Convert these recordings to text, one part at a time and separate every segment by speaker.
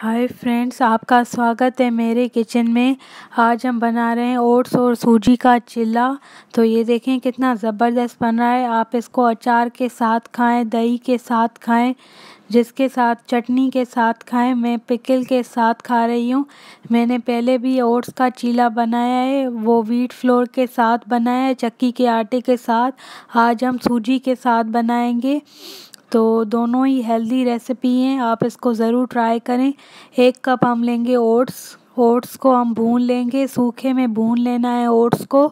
Speaker 1: hi friends आपका स्वागत है मेरे किचन में आज हम बना रहे हैं ओट्स और सूजी का चिल्ला तो ये देखें कितना ज़बरदस्त बन रहा है आप इसको अचार के साथ खाएं दही के साथ खाएं जिसके साथ चटनी के साथ खाएं मैं पिकल के साथ खा रही हूँ मैंने पहले भी ओट्स का चीला बनाया है वो वीट फ्लोर के साथ बनाया है चक्की के आटे के साथ आज हम सूजी के साथ बनाएंगे तो दोनों ही हेल्दी रेसिपी हैं आप इसको ज़रूर ट्राई करें एक कप हम लेंगे ओट्स ओट्स को हम भून लेंगे सूखे में भून लेना है ओट्स को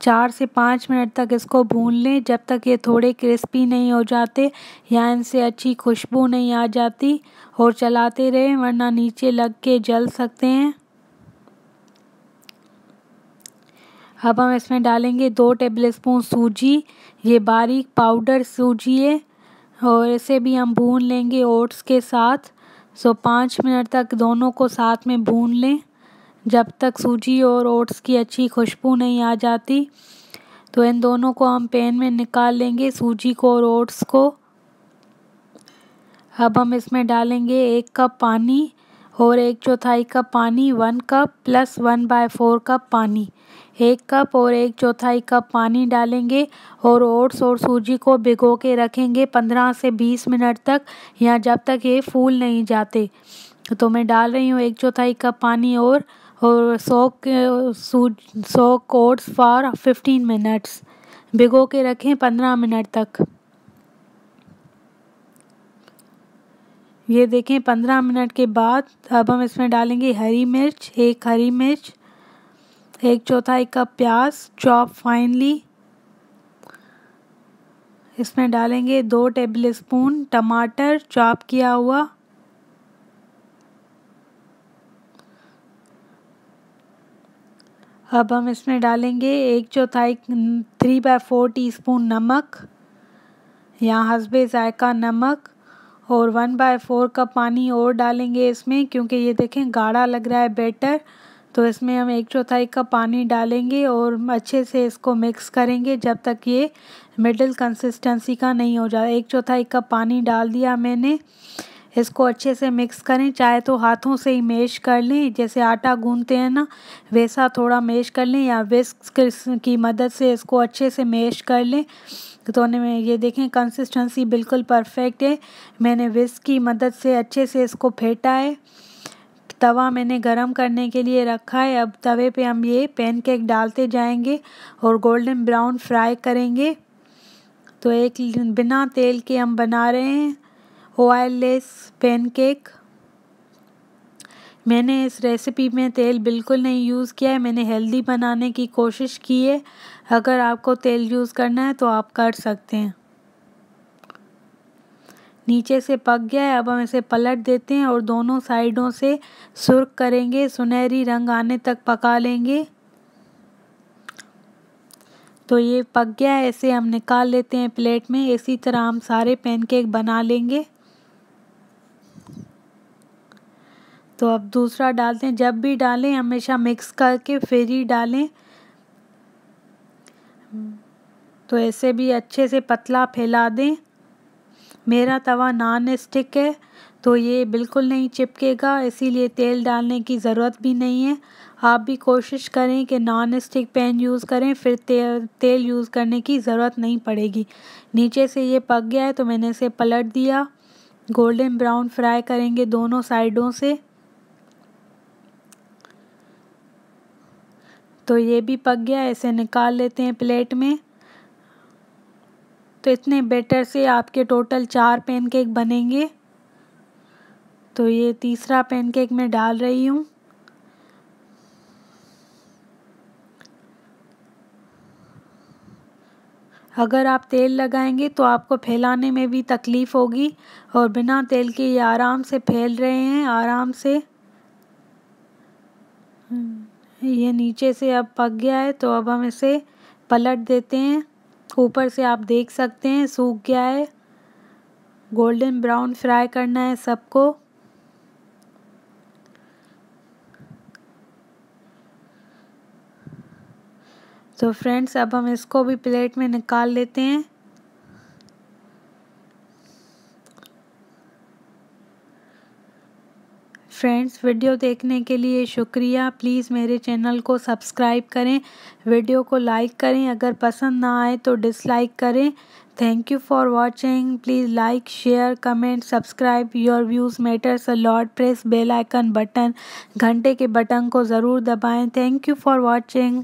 Speaker 1: चार से पाँच मिनट तक इसको भून लें जब तक ये थोड़े क्रिस्पी नहीं हो जाते या इनसे अच्छी खुशबू नहीं आ जाती और चलाते रहें वरना नीचे लग के जल सकते हैं अब हम इसमें डालेंगे दो टेबल स्पून सूजी ये बारीक पाउडर सूजी है और इसे भी हम भून लेंगे ओट्स के साथ सो पाँच मिनट तक दोनों को साथ में भून लें जब तक सूजी और ओट्स की अच्छी खुशबू नहीं आ जाती तो इन दोनों को हम पैन में निकाल लेंगे सूजी को और ओट्स को अब हम इसमें डालेंगे एक कप पानी और एक चौथाई कप पानी one cup plus one by four cup पानी एक कप और एक चौथाई कप पानी डालेंगे और ओट्स और सूजी को भिगो के रखेंगे पंद्रह से बीस मिनट तक या जब तक ये फूल नहीं जाते तो मैं डाल रही हूँ एक चौथाई कप पानी और और सोक सौ soak oats for fifteen minutes भिगो के रखें पंद्रह मिनट तक ये देखें पंद्रह मिनट के बाद अब हम इसमें डालेंगे हरी मिर्च एक हरी मिर्च एक चौथाई कप प्याज चॉप फाइनली इसमें डालेंगे दो टेबल स्पून टमाटर चॉप किया हुआ अब हम इसमें डालेंगे एक चौथाई three by four teaspoon नमक यहाँ हसबे जायका नमक और वन बाय फोर कप पानी और डालेंगे इसमें क्योंकि ये देखें गाढ़ा लग रहा है बेटर तो इसमें हम एक चौथाई कप पानी डालेंगे और अच्छे से इसको मिक्स करेंगे जब तक ये मिडिल कंसिस्टेंसी का नहीं हो जाए एक चौथाई कप पानी डाल दिया मैंने इसको अच्छे से मिक्स करें चाहे तो हाथों से ही मेश कर लें जैसे आटा गूंदते हैं ना वैसा थोड़ा मेश कर लें या विस्क की मदद से इसको अच्छे से मेश कर लें तो में ये देखें कंसिस्टेंसी बिल्कुल परफेक्ट है मैंने विस्क की मदद से अच्छे से इसको फेंटा है तवा मैंने गरम करने के लिए रखा है अब तवे पे हम ये पैनकेक डालते जाएंगे और गोल्डन ब्राउन फ्राई करेंगे तो एक बिना तेल के हम बना रहे हैं वायरलेस पेनकेक मैंने इस रेसिपी में तेल बिल्कुल नहीं यूज़ किया है मैंने हेल्दी बनाने की कोशिश की है अगर आपको तेल यूज़ करना है तो आप कर सकते हैं नीचे से पक गया है अब हम इसे पलट देते हैं और दोनों साइडों से सुर्ख करेंगे सुनहरी रंग आने तक पका लेंगे तो ये पक गया है ऐसे हम निकाल लेते हैं प्लेट में इसी तरह हम सारे पैनकेक बना लेंगे तो अब दूसरा डालते हैं जब भी डालें हमेशा मिक्स करके फिर ही डालें तो ऐसे भी अच्छे से पतला फैला दें मेरा तवा नॉन स्टिक है तो ये बिल्कुल नहीं चिपकेगा इसीलिए तेल डालने की ज़रूरत भी नहीं है आप भी कोशिश करें कि नॉन स्टिक पैन यूज़ करें फिर ते, तेल यूज़ करने की ज़रूरत नहीं पड़ेगी नीचे से ये पक गया है तो मैंने इसे पलट दिया गोल्डन ब्राउन फ्राई करेंगे दोनों साइडों से तो ये भी पक गया ऐसे निकाल लेते हैं प्लेट में तो इतने बेटर से आपके टोटल चार पैनकेक बनेंगे तो ये तीसरा पैनकेक मैं डाल रही हूँ अगर आप तेल लगाएंगे तो आपको फैलाने में भी तकलीफ़ होगी और बिना तेल के ये आराम से फैल रहे हैं आराम से ये नीचे से अब पक गया है तो अब हम इसे पलट देते हैं ऊपर से आप देख सकते हैं सूख गया है गोल्डन ब्राउन फ्राई करना है सबको तो फ्रेंड्स अब हम इसको भी प्लेट में निकाल लेते हैं फ्रेंड्स वीडियो देखने के लिए शुक्रिया प्लीज़ मेरे चैनल को सब्सक्राइब करें वीडियो को लाइक करें अगर पसंद ना आए तो डिसलाइक करें thank you for watching please like share comment subscribe your views matters a lot press bell icon button घंटे के बटन को ज़रूर दबाएं थैंक यू फॉर वॉचिंग